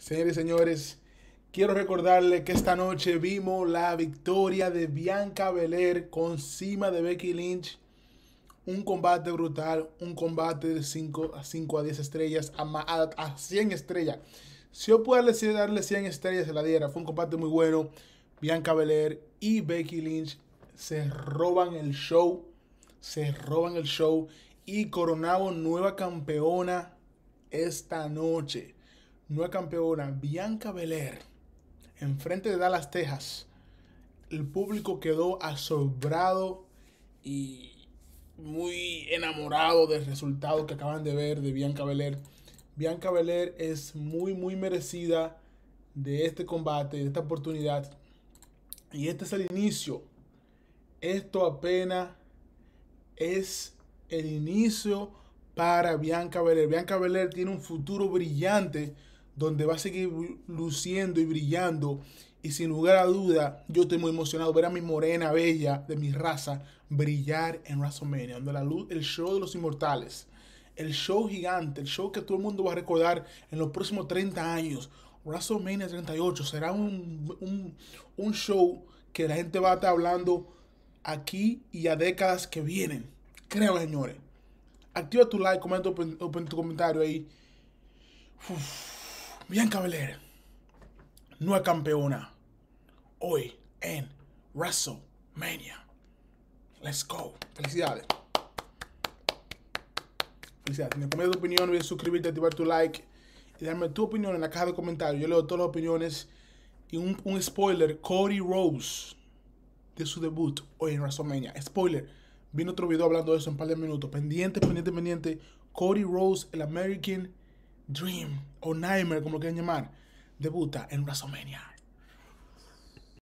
Señores y señores, quiero recordarles que esta noche vimos la victoria de Bianca Belair con cima de Becky Lynch. Un combate brutal, un combate de 5 a, 5 a 10 estrellas, a, a, 100 estrellas. Si yo pudiera darle 100 estrellas, se la diera. Fue un combate muy bueno. Bianca Belair y Becky Lynch se roban el show. Se roban el show. Y coronaron nueva campeona esta noche nueva campeona Bianca Belair enfrente de Dallas, Texas. El público quedó asombrado y muy enamorado del resultado que acaban de ver de Bianca Belair. Bianca Belair es muy, muy merecida de este combate, de esta oportunidad. Y este es el inicio. Esto apenas es el inicio para Bianca Belair. Bianca Belair tiene un futuro brillante donde va a seguir luciendo y brillando. Y sin lugar a duda, yo estoy muy emocionado ver a mi morena bella de mi raza brillar en WrestleMania, donde la luz, el show de los inmortales, el show gigante, el show que todo el mundo va a recordar en los próximos 30 años. WrestleMania 38 será un, un show que la gente va a estar hablando aquí y a décadas que vienen. Creo señores. Activa tu like, comenta tu, tu comentario ahí. Bien Belair, nueva campeona, hoy en WrestleMania. Let's go. Felicidades. Felicidades. el tu opinión, voy suscribirte, activar tu like y darme tu opinión en la caja de comentarios. Yo leo todas las opiniones. Y un, un spoiler, Cody Rose, de su debut hoy en WrestleMania. Spoiler, vino otro video hablando de eso en un par de minutos. Pendiente, pendiente, pendiente. Cody Rose, el American Dream o Nightmare, como lo quieran llamar, debuta en WrestleMania.